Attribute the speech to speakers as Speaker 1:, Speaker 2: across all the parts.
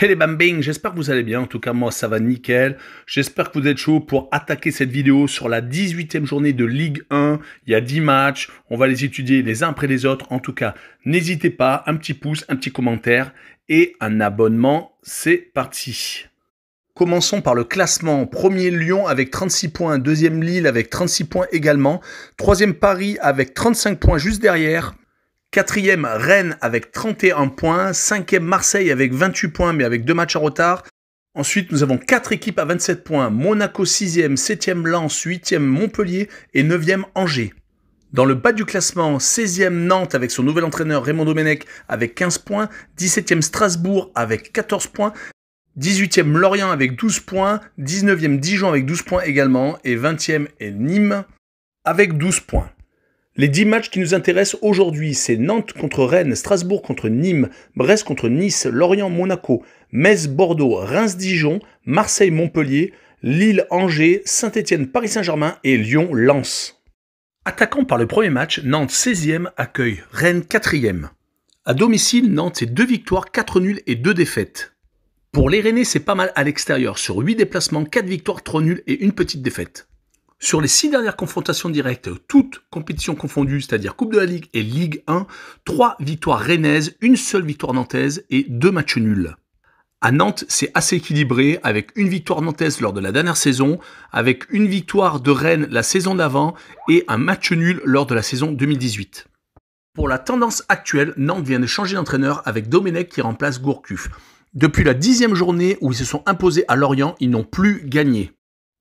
Speaker 1: Hey les bambing, j'espère que vous allez bien, en tout cas moi ça va nickel. J'espère que vous êtes chaud pour attaquer cette vidéo sur la 18e journée de Ligue 1. Il y a 10 matchs, on va les étudier les uns après les autres. En tout cas, n'hésitez pas, un petit pouce, un petit commentaire et un abonnement, c'est parti. Commençons par le classement. Premier Lyon avec 36 points, deuxième Lille avec 36 points également, troisième Paris avec 35 points juste derrière, Quatrième, Rennes avec 31 points. Cinquième, Marseille avec 28 points, mais avec deux matchs en retard. Ensuite, nous avons quatre équipes à 27 points. Monaco 6e, 7 Lens, 8e Montpellier et 9e Angers. Dans le bas du classement, 16e Nantes avec son nouvel entraîneur Raymond Domenech avec 15 points, 17e Strasbourg avec 14 points, 18e Lorient avec 12 points, 19e Dijon avec 12 points également et 20e Nîmes avec 12 points. Les 10 matchs qui nous intéressent aujourd'hui, c'est Nantes contre Rennes, Strasbourg contre Nîmes, Brest contre Nice, Lorient Monaco, Metz Bordeaux, Reims Dijon, Marseille Montpellier, Lille Angers, Saint-Étienne Paris Saint-Germain et Lyon Lens. Attaquant par le premier match, Nantes 16e accueille Rennes 4e. À domicile, Nantes c'est 2 victoires, 4 nuls et 2 défaites. Pour les Rennais, c'est pas mal à l'extérieur, sur 8 déplacements, 4 victoires, 3 nuls et une petite défaite. Sur les six dernières confrontations directes, toutes compétitions confondues, c'est-à-dire Coupe de la Ligue et Ligue 1, trois victoires rennaises, une seule victoire nantaise et deux matchs nuls. À Nantes, c'est assez équilibré avec une victoire nantaise lors de la dernière saison, avec une victoire de Rennes la saison d'avant et un match nul lors de la saison 2018. Pour la tendance actuelle, Nantes vient de changer d'entraîneur avec Domenech qui remplace Gourcuff. Depuis la dixième journée où ils se sont imposés à Lorient, ils n'ont plus gagné.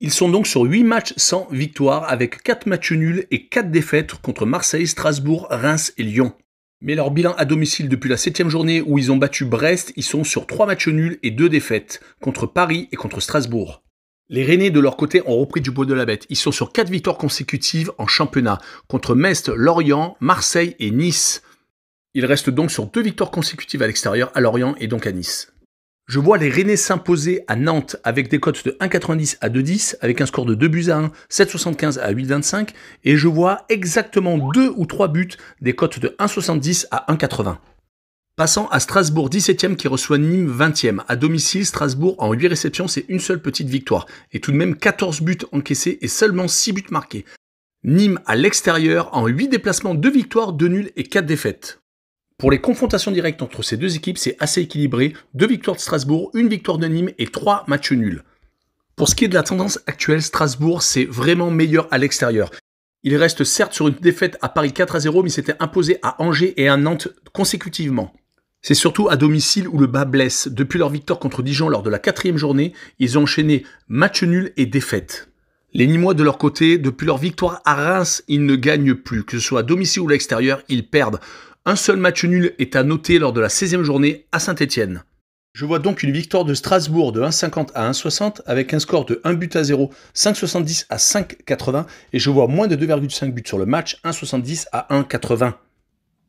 Speaker 1: Ils sont donc sur 8 matchs sans victoire avec 4 matchs nuls et 4 défaites contre Marseille, Strasbourg, Reims et Lyon. Mais leur bilan à domicile depuis la 7 journée où ils ont battu Brest, ils sont sur 3 matchs nuls et 2 défaites contre Paris et contre Strasbourg. Les Rennais de leur côté ont repris du bois de la bête. Ils sont sur 4 victoires consécutives en championnat contre Metz, Lorient, Marseille et Nice. Ils restent donc sur 2 victoires consécutives à l'extérieur à Lorient et donc à Nice. Je vois les Rennais s'imposer à Nantes avec des cotes de 1,90 à 2,10, avec un score de 2 buts à 1, 7,75 à 8,25, et je vois exactement 2 ou 3 buts des cotes de 1,70 à 1,80. Passant à Strasbourg 17e qui reçoit Nîmes 20e. À domicile, Strasbourg en 8 réceptions, c'est une seule petite victoire. Et tout de même 14 buts encaissés et seulement 6 buts marqués. Nîmes à l'extérieur en 8 déplacements, 2 victoires, 2 nuls et 4 défaites. Pour les confrontations directes entre ces deux équipes, c'est assez équilibré. Deux victoires de Strasbourg, une victoire de Nîmes et trois matchs nuls. Pour ce qui est de la tendance actuelle, Strasbourg, c'est vraiment meilleur à l'extérieur. Il reste certes sur une défaite à Paris 4 à 0, mais s'était imposé à Angers et à Nantes consécutivement. C'est surtout à domicile où le bas blesse. Depuis leur victoire contre Dijon lors de la quatrième journée, ils ont enchaîné matchs nuls et défaite. Les Nîmois de leur côté, depuis leur victoire à Reims, ils ne gagnent plus. Que ce soit à domicile ou à l'extérieur, ils perdent. Un seul match nul est à noter lors de la 16e journée à Saint-Étienne. Je vois donc une victoire de Strasbourg de 1,50 à 1,60 avec un score de 1 but à 0, 5,70 à 5,80 et je vois moins de 2,5 buts sur le match, 1,70 à 1,80.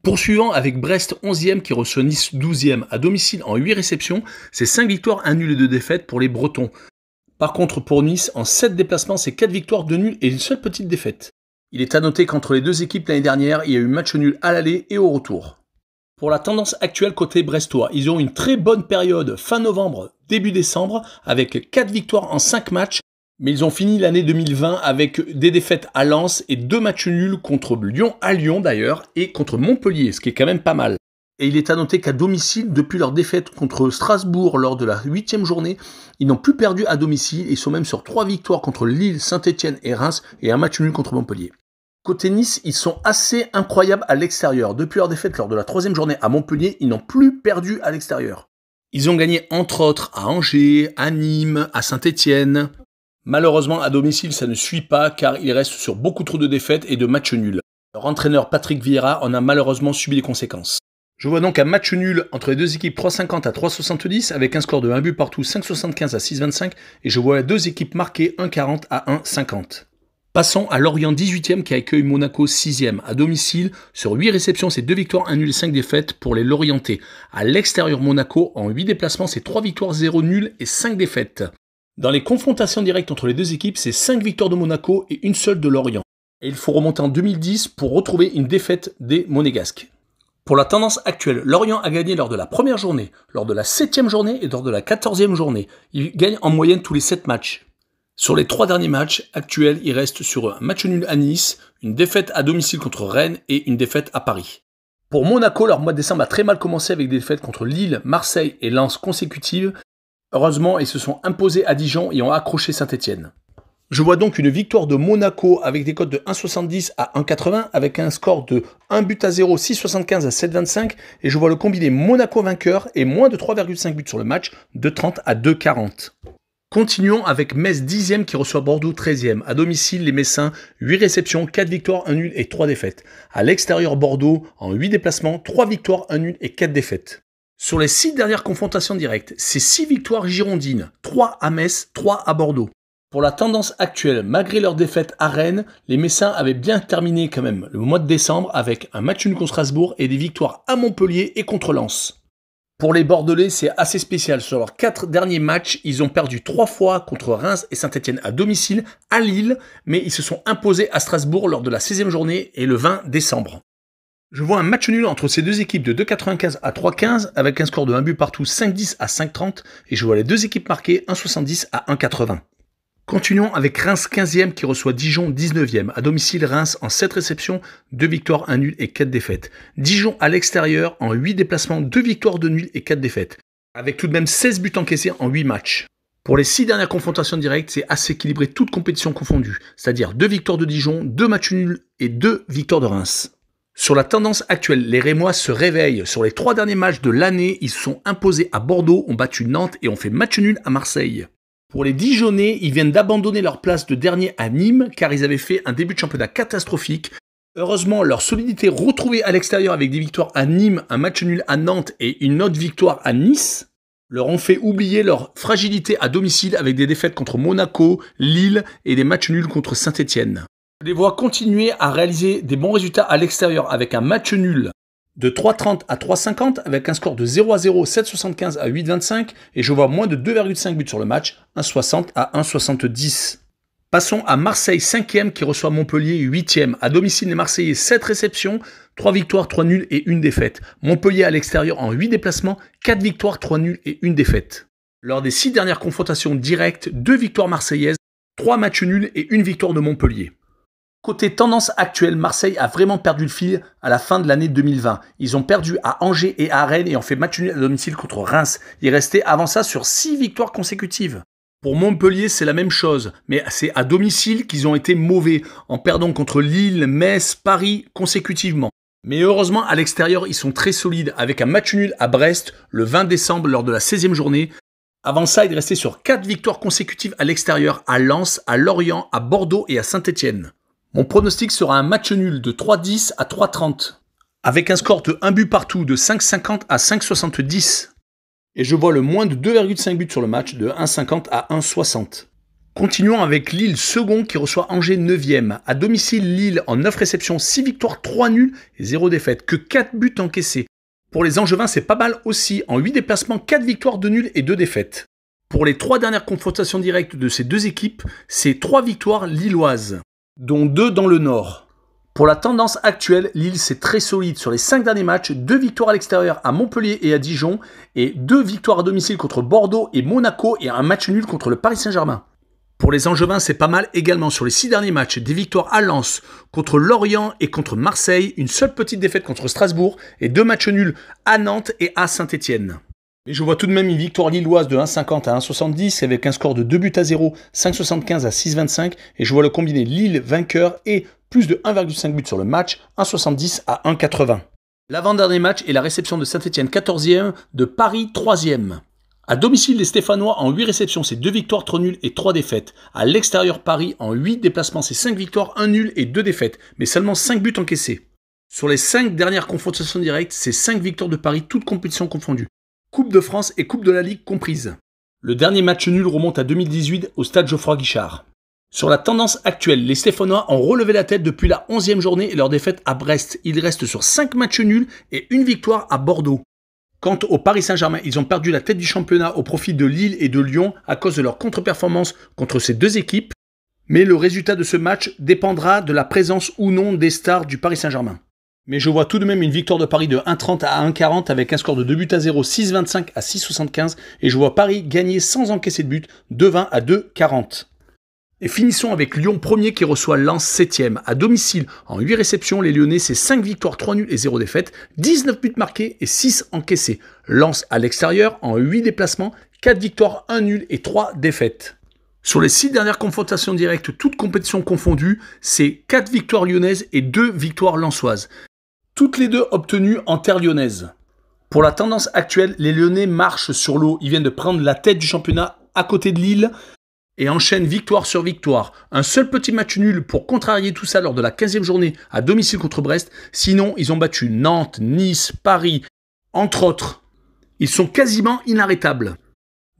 Speaker 1: Poursuivant avec Brest 11e qui reçoit Nice 12e à domicile en 8 réceptions, c'est 5 victoires, 1 nul et 2 défaites pour les Bretons. Par contre pour Nice, en 7 déplacements, c'est 4 victoires, 2 nuls et une seule petite défaite. Il est à noter qu'entre les deux équipes l'année dernière, il y a eu match nul à l'aller et au retour. Pour la tendance actuelle côté brestois, ils ont une très bonne période fin novembre, début décembre, avec 4 victoires en 5 matchs, mais ils ont fini l'année 2020 avec des défaites à Lens et deux matchs nuls contre Lyon à Lyon d'ailleurs et contre Montpellier, ce qui est quand même pas mal. Et il est à noter qu'à domicile, depuis leur défaite contre Strasbourg lors de la huitième journée, ils n'ont plus perdu à domicile et sont même sur trois victoires contre Lille, Saint-Etienne et Reims et un match nul contre Montpellier. Côté Nice, ils sont assez incroyables à l'extérieur. Depuis leur défaite lors de la troisième journée à Montpellier, ils n'ont plus perdu à l'extérieur. Ils ont gagné entre autres à Angers, à Nîmes, à Saint-Étienne. Malheureusement, à domicile, ça ne suit pas car ils restent sur beaucoup trop de défaites et de matchs nuls. Leur entraîneur Patrick Vieira en a malheureusement subi les conséquences. Je vois donc un match nul entre les deux équipes 3,50 à 3,70 avec un score de 1 but partout 5,75 à 6,25 et je vois les deux équipes marquées 1,40 à 1,50. Passons à Lorient 18e qui accueille Monaco 6e à domicile. Sur 8 réceptions, c'est 2 victoires, 1 nul, 5 défaites pour les Lorientais. À l'extérieur, Monaco, en 8 déplacements, c'est 3 victoires, 0 nul et 5 défaites. Dans les confrontations directes entre les deux équipes, c'est 5 victoires de Monaco et une seule de Lorient. Et il faut remonter en 2010 pour retrouver une défaite des Monégasques. Pour la tendance actuelle, Lorient a gagné lors de la première journée, lors de la septième journée et lors de la 14 quatorzième journée. Il gagne en moyenne tous les 7 matchs. Sur les trois derniers matchs actuels, il reste sur un match nul à Nice, une défaite à domicile contre Rennes et une défaite à Paris. Pour Monaco, leur mois de décembre a très mal commencé avec des défaites contre Lille, Marseille et Lens consécutives. Heureusement, ils se sont imposés à Dijon et ont accroché Saint-Etienne. Je vois donc une victoire de Monaco avec des cotes de 1,70 à 1,80 avec un score de 1 but à 0, 6,75 à 7,25 et je vois le combiné Monaco vainqueur et moins de 3,5 buts sur le match de 30 à 2,40. Continuons avec Metz 10e qui reçoit Bordeaux 13e. À domicile, les Messins, 8 réceptions, 4 victoires, 1 nul et 3 défaites. À l'extérieur, Bordeaux, en 8 déplacements, 3 victoires, 1 nul et 4 défaites. Sur les 6 dernières confrontations directes, c'est 6 victoires girondines, 3 à Metz, 3 à Bordeaux. Pour la tendance actuelle, malgré leur défaite à Rennes, les Messins avaient bien terminé quand même le mois de décembre avec un match nul contre Strasbourg et des victoires à Montpellier et contre Lens. Pour les Bordelais, c'est assez spécial. Sur leurs quatre derniers matchs, ils ont perdu 3 fois contre Reims et Saint-Etienne à domicile, à Lille, mais ils se sont imposés à Strasbourg lors de la 16e journée et le 20 décembre. Je vois un match nul entre ces deux équipes de 2,95 à 3,15 avec un score de 1 but partout 5,10 à 5,30 et je vois les deux équipes marquées 1,70 à 1,80. Continuons avec Reims 15e qui reçoit Dijon 19e. À domicile, Reims en 7 réceptions, 2 victoires, 1 nul et 4 défaites. Dijon à l'extérieur en 8 déplacements, 2 victoires, 2 nuls et 4 défaites. Avec tout de même 16 buts encaissés en 8 matchs. Pour les 6 dernières confrontations directes, c'est assez équilibré, toute compétition confondue. C'est-à-dire 2 victoires de Dijon, 2 matchs nuls et 2 victoires de Reims. Sur la tendance actuelle, les Rémois se réveillent. Sur les 3 derniers matchs de l'année, ils se sont imposés à Bordeaux, ont battu Nantes et ont fait match nul à Marseille. Pour les Dijonais, ils viennent d'abandonner leur place de dernier à Nîmes car ils avaient fait un début de championnat catastrophique. Heureusement, leur solidité retrouvée à l'extérieur avec des victoires à Nîmes, un match nul à Nantes et une autre victoire à Nice leur ont fait oublier leur fragilité à domicile avec des défaites contre Monaco, Lille et des matchs nuls contre Saint-Étienne. Je les vois continuer à réaliser des bons résultats à l'extérieur avec un match nul de 3,30 à 3,50 avec un score de 0 à 0, 7,75 à 8,25 et je vois moins de 2,5 buts sur le match, 1,60 à 1,70. Passons à Marseille 5e qui reçoit Montpellier 8e. À domicile les Marseillais 7 réceptions, 3 victoires, 3 nuls et 1 défaite. Montpellier à l'extérieur en 8 déplacements, 4 victoires, 3 nuls et 1 défaite. Lors des 6 dernières confrontations directes, 2 victoires marseillaises, 3 matchs nuls et 1 victoire de Montpellier. Côté tendance actuelle, Marseille a vraiment perdu le fil à la fin de l'année 2020. Ils ont perdu à Angers et à Rennes et ont fait match nul à domicile contre Reims. Ils restaient avant ça sur 6 victoires consécutives. Pour Montpellier, c'est la même chose, mais c'est à domicile qu'ils ont été mauvais, en perdant contre Lille, Metz, Paris consécutivement. Mais heureusement, à l'extérieur, ils sont très solides, avec un match nul à Brest le 20 décembre lors de la 16e journée, avant ça, ils restaient sur 4 victoires consécutives à l'extérieur, à Lens, à Lorient, à Bordeaux et à Saint-Étienne. Mon pronostic sera un match nul de 3-10 à 3-30, avec un score de 1 but partout de 5-50 à 5-70. Et je vois le moins de 2,5 buts sur le match de 1,50 à 1,60. Continuons avec Lille second qui reçoit Angers 9ème. À domicile, Lille en 9 réceptions, 6 victoires, 3 nuls et 0 défaite. Que 4 buts encaissés. Pour les Angevins, c'est pas mal aussi. En 8 déplacements, 4 victoires, 2 nuls et 2 défaites. Pour les 3 dernières confrontations directes de ces deux équipes, c'est 3 victoires lilloises dont deux dans le nord. Pour la tendance actuelle, Lille c'est très solide sur les cinq derniers matchs, deux victoires à l'extérieur à Montpellier et à Dijon, et deux victoires à domicile contre Bordeaux et Monaco et un match nul contre le Paris Saint-Germain. Pour les Angevins, c'est pas mal également sur les six derniers matchs, des victoires à Lens, contre Lorient et contre Marseille, une seule petite défaite contre Strasbourg et deux matchs nuls à Nantes et à Saint-Étienne. Mais je vois tout de même une victoire lilloise de 1,50 à 1,70 avec un score de 2 buts à 0, 5,75 à 6,25 et je vois le combiné Lille vainqueur et plus de 1,5 buts sur le match, 1,70 à 1,80. L'avant-dernier match est la réception de Saint-Etienne 14e, de Paris 3e. A domicile, les Stéphanois en 8 réceptions, c'est 2 victoires, 3 nuls et 3 défaites. À l'extérieur, Paris en 8 déplacements, c'est 5 victoires, 1 nul et 2 défaites, mais seulement 5 buts encaissés. Sur les 5 dernières confrontations directes, c'est 5 victoires de Paris, toutes compétitions confondues. Coupe de France et Coupe de la Ligue comprises. Le dernier match nul remonte à 2018 au stade Geoffroy Guichard. Sur la tendance actuelle, les Stéphanois ont relevé la tête depuis la 11e journée et leur défaite à Brest. Ils restent sur 5 matchs nuls et une victoire à Bordeaux. Quant au Paris Saint-Germain, ils ont perdu la tête du championnat au profit de Lille et de Lyon à cause de leur contre-performance contre ces deux équipes, mais le résultat de ce match dépendra de la présence ou non des stars du Paris Saint-Germain. Mais je vois tout de même une victoire de Paris de 1,30 à 1,40 avec un score de 2 buts à 0, 6,25 à 6,75 et je vois Paris gagner sans encaisser de but de 20 à 2,40. Et finissons avec Lyon 1er qui reçoit Lens 7ème. À domicile, en 8 réceptions, les Lyonnais, c'est 5 victoires, 3 nuls et 0 défaites, 19 buts marqués et 6 encaissés. Lens à l'extérieur, en 8 déplacements, 4 victoires, 1 nul et 3 défaites. Sur les 6 dernières confrontations directes, toutes compétitions confondues, c'est 4 victoires lyonnaises et 2 victoires lensoises toutes les deux obtenues en terre lyonnaise. Pour la tendance actuelle, les Lyonnais marchent sur l'eau. Ils viennent de prendre la tête du championnat à côté de Lille et enchaînent victoire sur victoire. Un seul petit match nul pour contrarier tout ça lors de la 15e journée à domicile contre Brest. Sinon, ils ont battu Nantes, Nice, Paris, entre autres. Ils sont quasiment inarrêtables.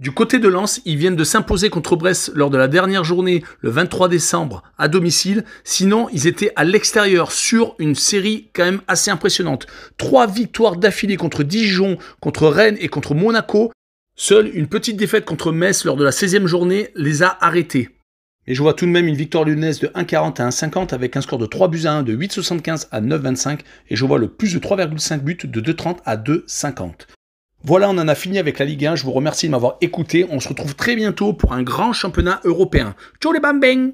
Speaker 1: Du côté de Lens, ils viennent de s'imposer contre Brest lors de la dernière journée, le 23 décembre, à domicile. Sinon, ils étaient à l'extérieur sur une série quand même assez impressionnante. Trois victoires d'affilée contre Dijon, contre Rennes et contre Monaco. Seule une petite défaite contre Metz lors de la 16e journée les a arrêtés. Et je vois tout de même une victoire lyonnaise de 1,40 à 1,50 avec un score de 3 buts à 1 de 8,75 à 9,25 et je vois le plus de 3,5 buts de 2,30 à 2,50. Voilà, on en a fini avec la Ligue 1. Je vous remercie de m'avoir écouté. On se retrouve très bientôt pour un grand championnat européen. Ciao les bambins